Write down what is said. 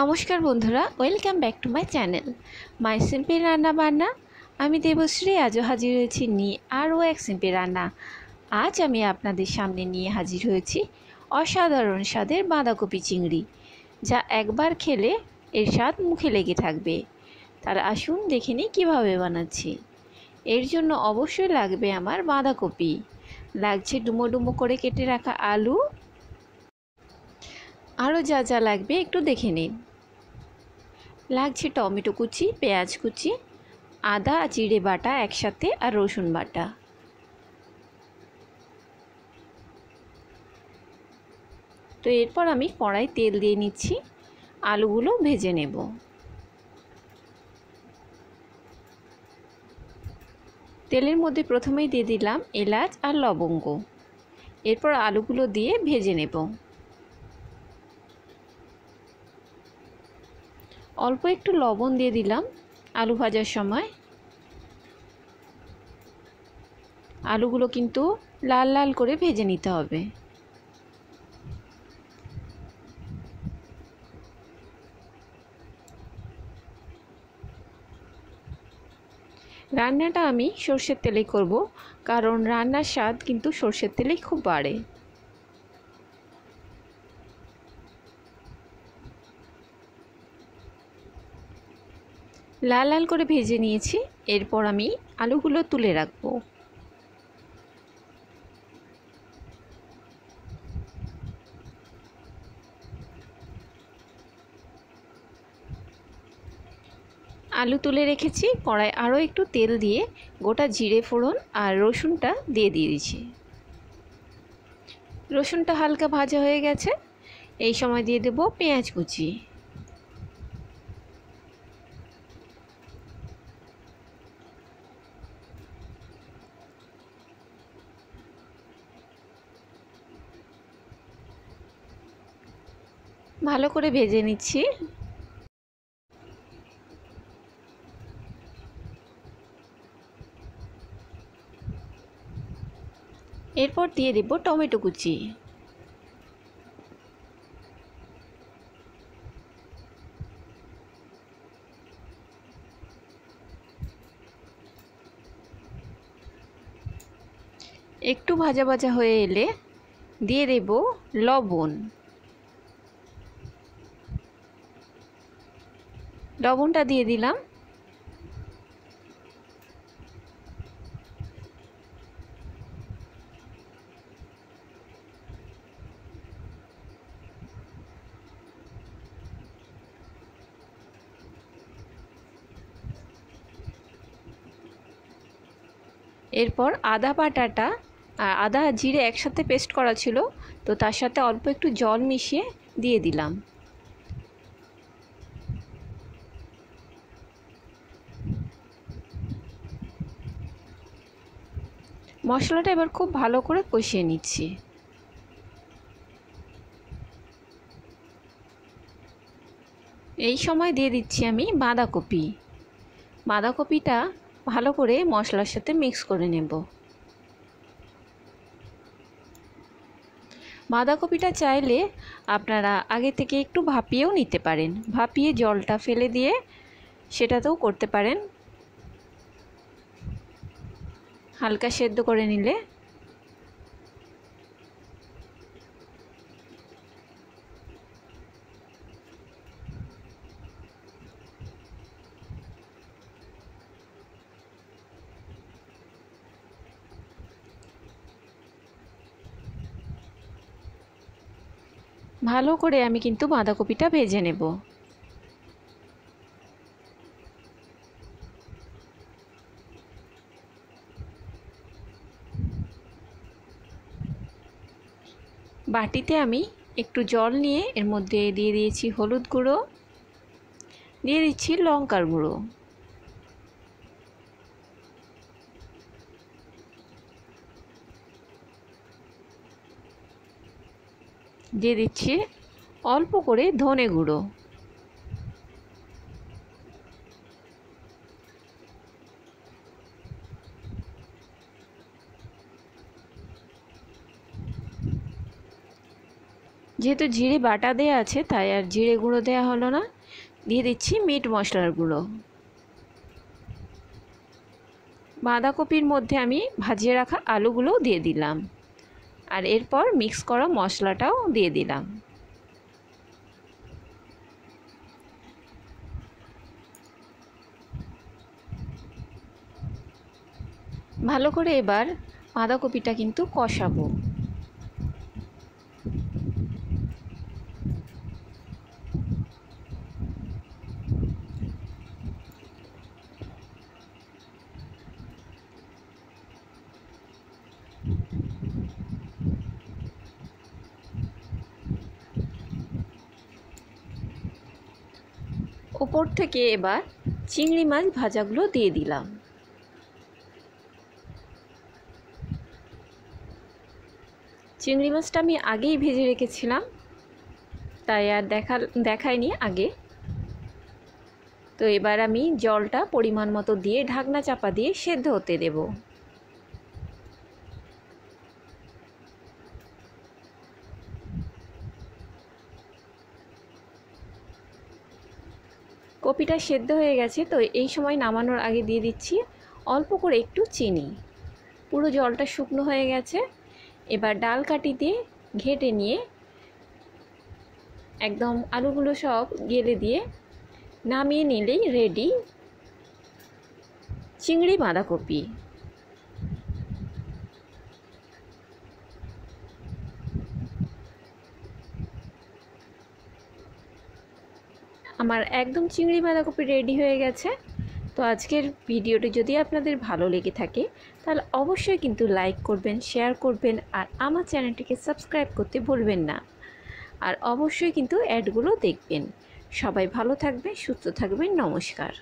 নমস্কার বন্ধুরা welcome back to my channel my simple রান্না বান্না আমি দেবশ্রী আজও হাজির হয়েছি নিয়ে আরও এক সিম্পল রান্না আজ আমি আপনাদের সামনে নিয়ে হাজির হয়েছি অসাধারণ স্বাদের বাঁধাকপি চিংড়ি যা একবার খেলে এর স্বাদ মুখে লেগে থাকবে তার আসুন দেখে নিই কীভাবে বানাচ্ছি এর জন্য অবশ্যই লাগবে আমার বাঁধাকপি লাগছে ডুমো ডুমো করে কেটে রাখা আলু আরও যা যা লাগবে একটু দেখে নিন লাগছে টমেটো কুচি পেঁয়াজ কুচি আদা চিড়ে বাটা একসাথে আর রসুন বাটা তো এরপর আমি কড়াই তেল দিয়ে নিচ্ছি আলুগুলো ভেজে নেব তেলের মধ্যে প্রথমেই দিয়ে দিলাম এলাচ আর লবঙ্গ এরপর আলুগুলো দিয়ে ভেজে নেব অল্প একটু লবণ দিয়ে দিলাম আলু ভাজার সময় আলুগুলো কিন্তু লাল লাল করে ভেজে নিতে হবে রান্নাটা আমি সর্ষের তেলে করব কারণ রান্নার স্বাদ কিন্তু সর্ষের তেলেই খুব বাড়ে লাল লাল করে ভেজে নিয়েছি এরপর আমি আলুগুলো তুলে রাখবো আলু তুলে রেখেছি কড়ায় আরও একটু তেল দিয়ে গোটা জিরে ফোড়ন আর রসুনটা দিয়ে দিয়ে দিয়েছি রসুনটা হালকা ভাজা হয়ে গেছে এই সময় দিয়ে দেব পেঁয়াজ কুচি ভালো করে ভেজে নিচ্ছি এরপর দিয়ে দেব টমেটো কুচি একটু ভাজা ভাজা হয়ে এলে দিয়ে দেব লবণ লবণটা দিয়ে দিলাম এরপর আদা বাটাটা আদা জিরে একসাথে পেস্ট করা ছিল তো তার সাথে অল্প একটু জল মিশিয়ে দিয়ে দিলাম মশলাটা এবার খুব ভালো করে কষিয়ে নিচ্ছি এই সময় দিয়ে দিচ্ছি আমি বাঁধাকপি বাঁধাকপিটা ভালো করে মশলার সাথে মিক্স করে নেব বাঁধাকপিটা চাইলে আপনারা আগে থেকে একটু ভাপিয়েও নিতে পারেন ভাপিয়ে জলটা ফেলে দিয়ে সেটাতেও করতে পারেন হালকা সেদ্ধ করে নিলে ভালো করে আমি কিন্তু বাঁধাকপিটা ভেজে নেব বাটিতে আমি একটু জল নিয়ে এর মধ্যে দিয়ে দিয়েছি হলুদ গুঁড়ো দিয়ে দিচ্ছি লঙ্কার গুঁড়ো দিয়ে দিচ্ছি অল্প করে ধনে গুঁড়ো যেহেতু জিরে বাটা দেয়া আছে তাই আর জিরে গুঁড়ো দেয়া হলো না দিয়ে দিচ্ছি মিট মশলার গুঁড়ো বাঁধাকপির মধ্যে আমি ভাজিয়ে রাখা আলুগুলোও দিয়ে দিলাম আর এরপর মিক্স করা মশলাটাও দিয়ে দিলাম ভালো করে এবার বাঁধাকপিটা কিন্তু কষাবো ওপর থেকে এবার চিংড়ি মাছ ভাজাগুলো দিয়ে দিলাম চিংড়ি মাছটা আমি আগেই ভেজে রেখেছিলাম তাই আর দেখা দেখায়নি আগে তো এবার আমি জলটা পরিমাণ মতো দিয়ে ঢাকনা চাপা দিয়ে সেদ্ধ হতে দেবো কপিটা সেদ্ধ হয়ে গেছে তো এই সময় নামানোর আগে দিয়ে দিচ্ছি অল্প করে একটু চিনি পুরো জলটা শুকনো হয়ে গেছে এবার ডাল কাটি দিয়ে ঘেটে নিয়ে একদম আলুগুলো সব গেলে দিয়ে নামিয়ে নিলেই রেডি চিংড়ি বাঁধাকপি আমার একদম চিংড়ি বাঁধাকপি রেডি হয়ে গেছে তো আজকের ভিডিওটি যদি আপনাদের ভালো লেগে থাকে তাহলে অবশ্যই কিন্তু লাইক করবেন শেয়ার করবেন আর আমার চ্যানেলটিকে সাবস্ক্রাইব করতে ভুলবেন না আর অবশ্যই কিন্তু অ্যাডগুলো দেখবেন সবাই ভালো থাকবে সুস্থ থাকবেন নমস্কার